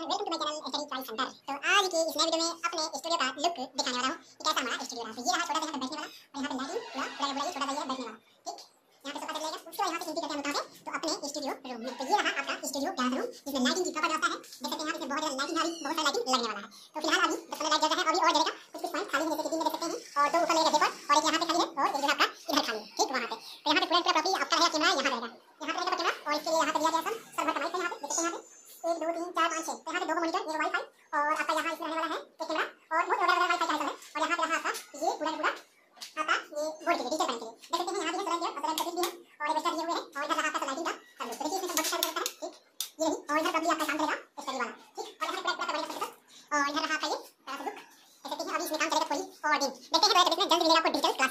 and welcome to my channel HD choice centre तो आज की इस नए वीडियो में अपने स्टूडियो का लुक दिखाने वाला हूं कि कैसा हमारा स्टूडियो रहा ये रहा छोटा सा यहां पे बैठने वाला और यहां पे लाइटिंग पूरा पूरा पूरा छोटा सा ये बैठने वाला ठीक यहां पे सोफा चलेगा उसको यहां पे खिड़की करके हम उठाते तो अपने स्टूडियो रूम में तो ये रहा आपका स्टूडियो प्यारा रूम जिसमें लाइटिंग की प्रॉपर व्यवस्था है देख सकते हैं यहां पे बहुत ज्यादा लाइटिंग वाली बहुत सारी लाइटिंग लगने वाला है तो फिलहाल अभी बस लाइट जगह है अभी और जगह कुछ कुछ पॉइंट खाली है जैसे कि देख सकते हैं और दो तो ऊपर लगेगा देखो और एक यहां पे खाली है और एक जगह आपका इधर खाली है ठीक वहां पे तो यहां पे पूरा पूरा प्रॉपर्टी आपका है कैमरा यहां रहेगा यहां पे रहेगा कैमरा और इसके लिए यहां पे दिया गया सब सर्वर एक दो तीन चार पाँच छः तो यहाँ पे दो मॉनिटर ये वाईफाई और आपका यहाँ इसमें रहने वाला है एक कैमरा और बहुत बड़ा बड़ा वाईफाई का है और यहाँ पे रहा आपका ये पूरा पूरा आपका ये बोर्ड के लिए टीचर पैन के लिए देख सकते हैं यहाँ भी है सोलर और सोलर भी है और एक्स्ट्रा दिए हुए हैं और इधर रहा आपका लाइटिंग का सब लोग तो देखिए इसमें बहुत सारा रहता है ठीक ये रही और इधर कभी आपका काम करेगा स्टडी वाला ठीक और यहाँ पूरा पूरा कवर कर और इधर रहा आपका ये सारा लुक देख सकते हैं अभी इसमें काम करेगा थोड़ी और दिन देखते हैं तो इसमें जल्द मिलेगा आपको डिजिटल क्लास